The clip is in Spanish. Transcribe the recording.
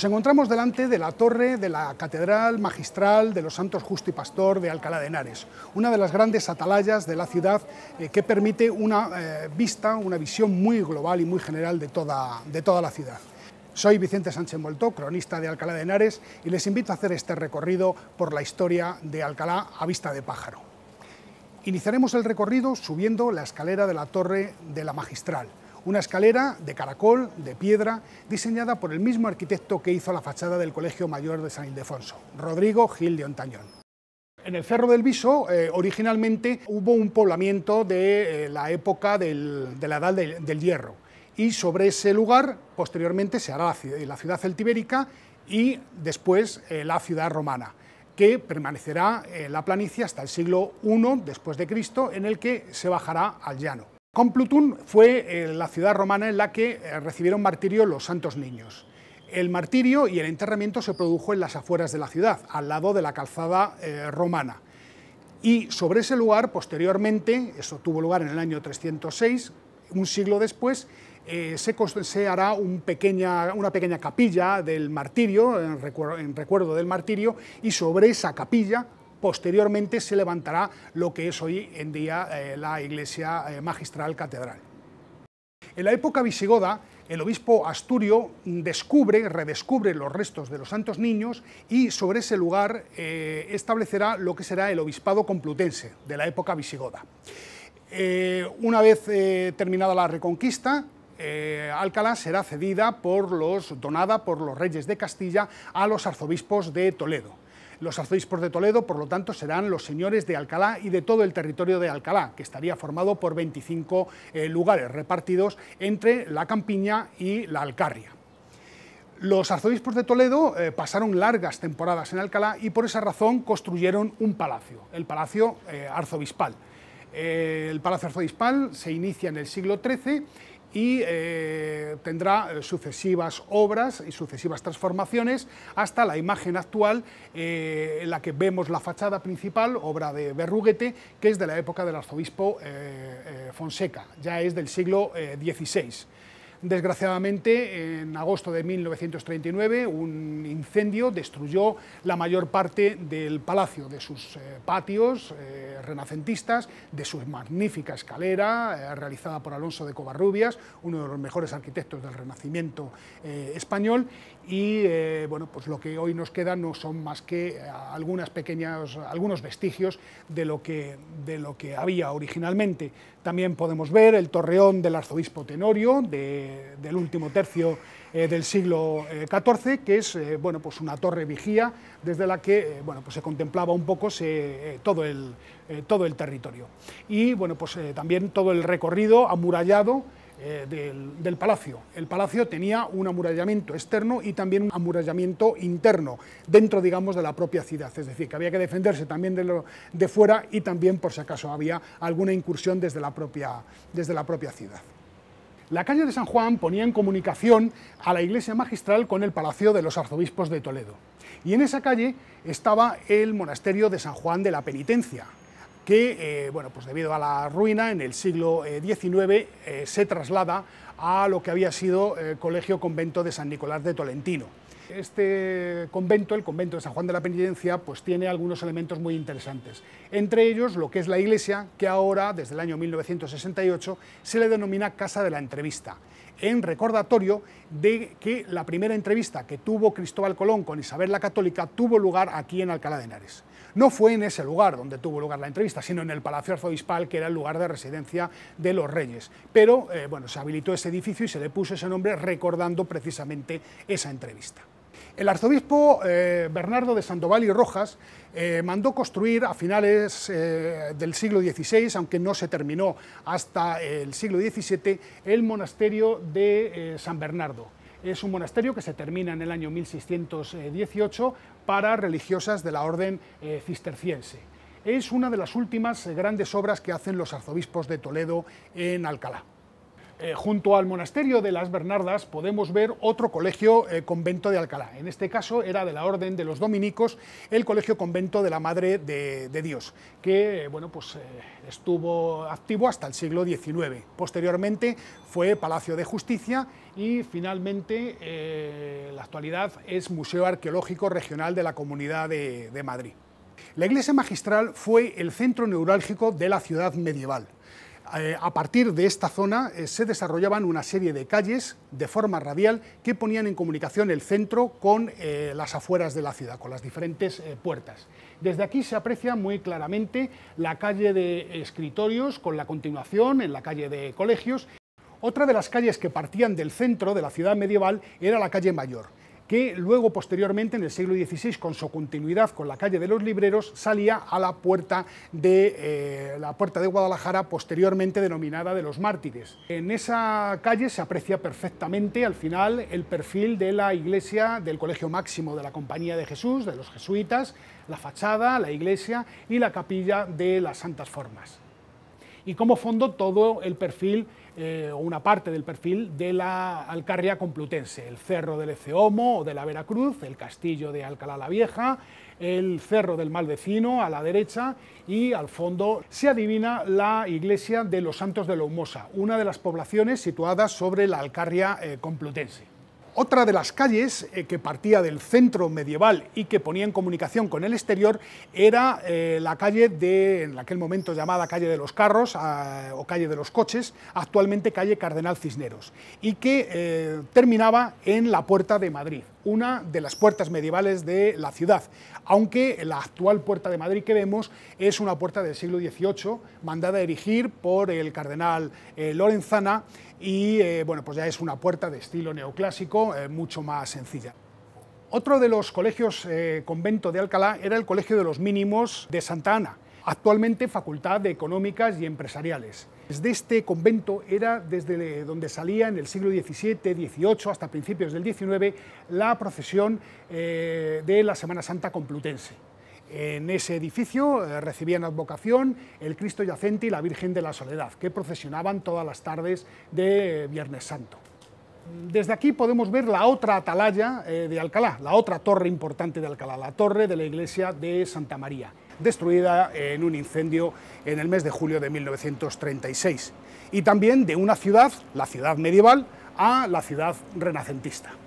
Nos encontramos delante de la torre de la Catedral Magistral de los Santos Justo y Pastor de Alcalá de Henares, una de las grandes atalayas de la ciudad eh, que permite una eh, vista, una visión muy global y muy general de toda, de toda la ciudad. Soy Vicente Sánchez Molto, cronista de Alcalá de Henares, y les invito a hacer este recorrido por la historia de Alcalá a vista de pájaro. Iniciaremos el recorrido subiendo la escalera de la torre de la Magistral, una escalera de caracol, de piedra, diseñada por el mismo arquitecto que hizo la fachada del Colegio Mayor de San Ildefonso, Rodrigo Gil de Ontañón. En el Cerro del Viso, eh, originalmente, hubo un poblamiento de eh, la época de la Edad del, Hierro. Y sobre ese lugar, posteriormente, se hará la ciudad, celtibérica y después eh, la ciudad romana, que permanecerá en la planicie hasta el siglo I después de Cristo, en el que se bajará al llano. Complutum fue eh, la ciudad romana en la que eh, recibieron martirio los santos niños. El martirio y el enterramiento se produjo en las afueras de la ciudad, al lado de la calzada eh, romana. Y sobre ese lugar, posteriormente, eso tuvo lugar en el año 306, un siglo después, se, hará una pequeña capilla del martirio, en recuerdo del martirio, y sobre esa capilla posteriormente se levantará lo que es hoy en día eh, la iglesia eh, magistral catedral. En la época visigoda, el obispo Asturio descubre, redescubre los restos de los santos niños y sobre ese lugar eh, establecerá lo que será el obispado complutense de la época visigoda. una vez terminada la reconquista, Alcalá será cedida por los, donada por los reyes de Castilla a los arzobispos de Toledo. Los arzobispos de Toledo, por lo tanto, serán los señores de Alcalá y de todo el territorio de Alcalá, que estaría formado por 25 eh, lugares repartidos entre la campiña y la Alcarria. Los arzobispos de Toledo eh, pasaron largas temporadas en Alcalá y por esa razón construyeron un palacio, el Palacio eh, Arzobispal. el Palacio Arzobispal se inicia en el siglo XIII y eh, tendrá eh, sucesivas obras y sucesivas transformaciones hasta la imagen actual eh, en la que vemos la fachada principal, obra de Berruguete, que es de la época del arzobispo Fonseca, ya es del siglo XVI. Desgraciadamente, en agosto de 1939, un incendio destruyó la mayor parte del palacio, de sus eh, patios eh, renacentistas, de su magnífica escalera eh, realizada por Alonso de Covarrubias, uno de los mejores arquitectos del Renacimiento español, y bueno, pues lo que hoy nos queda no son más que algunas pequeñas, algunos vestigios de lo que, de lo que había originalmente. También podemos ver el torreón del arzobispo Tenorio, de eh, del último tercio eh, del siglo XIV, eh, que es bueno, pues una torre vigía desde la que bueno, pues se contemplaba un poco todo, el, territorio. Y bueno, pues, también todo el recorrido amurallado del, palacio. El palacio tenía un amurallamiento externo y también un amurallamiento interno, dentro, digamos, de la propia ciudad. Es decir, que había que defenderse también de, de fuera y también, por si acaso, había alguna incursión desde desde la propia ciudad la calle de San Juan ponía en comunicación a la iglesia magistral con el Palacio de los Arzobispos de Toledo. Y en esa calle estaba el monasterio de San Juan de la Penitencia, que, eh, bueno, pues debido a la ruina en el siglo XIX eh, eh, se traslada a lo que había sido el Colegio Convento de San Nicolás de Tolentino este convento, el convento de San Juan de la Penitencia, pues tiene algunos elementos muy interesantes. Entre ellos, lo que es la iglesia, que ahora, desde el año 1968, se le denomina Casa de la Entrevista, en recordatorio de que la primera entrevista que tuvo Cristóbal Colón con Isabel la Católica tuvo lugar aquí en Alcalá de Henares. No fue en ese lugar donde tuvo lugar la entrevista, sino en el Palacio Arzobispal, que era el lugar de residencia de los reyes. Pero, eh, bueno, se habilitó ese edificio y se le puso ese nombre recordando precisamente esa entrevista. El arzobispo eh, Bernardo de Sandoval y Rojas eh, mandó construir a finales eh, del siglo XVI, aunque no se terminó hasta el siglo XVII, el monasterio de San Bernardo. Es un monasterio que se termina en el año 1618 para religiosas de la orden cisterciense. Es una de las últimas grandes obras que hacen los arzobispos de Toledo en Alcalá. Eh, junto al monasterio de las Bernardas podemos ver otro colegio eh, convento de Alcalá. En este caso era de la orden de los dominicos, el colegio convento de la Madre de, Dios, que eh, bueno, pues, estuvo activo hasta el siglo XIX. Posteriormente fue Palacio de Justicia y finalmente la actualidad es Museo Arqueológico Regional de la Comunidad de Madrid. La iglesia magistral fue el centro neurálgico de la ciudad medieval. Eh, a partir de esta zona eh, se desarrollaban una serie de calles de forma radial que ponían en comunicación el centro con eh, las afueras de la ciudad, con las diferentes puertas. Desde aquí se aprecia muy claramente la calle de escritorios con la continuación en la calle de colegios. Otra de las calles que partían del centro de la ciudad medieval era la calle Mayor que luego posteriormente en el siglo XVI, con su continuidad con la calle de los Libreros, salía a la puerta de, eh, la puerta de Guadalajara, posteriormente denominada de los Mártires. En esa calle se aprecia perfectamente al final el perfil de la iglesia del Colegio Máximo de la Compañía de Jesús, de los jesuitas, la fachada, la iglesia y la capilla de las Santas Formas y como fondo todo el perfil eh, o una parte del perfil de la Alcarria Complutense, el cerro del Eceomo o de la Veracruz, el castillo de Alcalá la Vieja, el cerro del Maldecino a la derecha y al fondo se adivina la iglesia de los Santos de la una de las poblaciones situadas sobre la Alcarria eh, Complutense. Otra de las calles eh, que partía del centro medieval y que ponía en comunicación con el exterior era eh, la calle de, en aquel momento llamada calle de los carros ah, o calle de los coches, actualmente calle Cardenal Cisneros, y que eh, terminaba en la Puerta de Madrid una de las puertas medievales de la ciudad, aunque la actual puerta de Madrid que vemos es una puerta del siglo XVIII mandada a erigir por el cardenal eh, Lorenzana y eh, bueno, pues ya es una puerta de estilo neoclásico eh, mucho más sencilla. Otro de los colegios convento de Alcalá era el Colegio de los Mínimos de Santa Ana, actualmente Facultad de Económicas y Empresariales. Desde este convento era desde donde salía en el siglo XVII, XVIII hasta principios del XIX la procesión eh, de la Semana Santa Complutense. En ese edificio eh, recibían advocación el Cristo Yacente y la Virgen de la Soledad, que procesionaban todas las tardes de Viernes Santo. Desde aquí podemos ver la otra atalaya eh, de Alcalá, la otra torre importante de Alcalá, la torre de la iglesia de Santa María destruida en un incendio en el mes de julio de 1936, y también de una ciudad, la ciudad medieval, a la ciudad renacentista.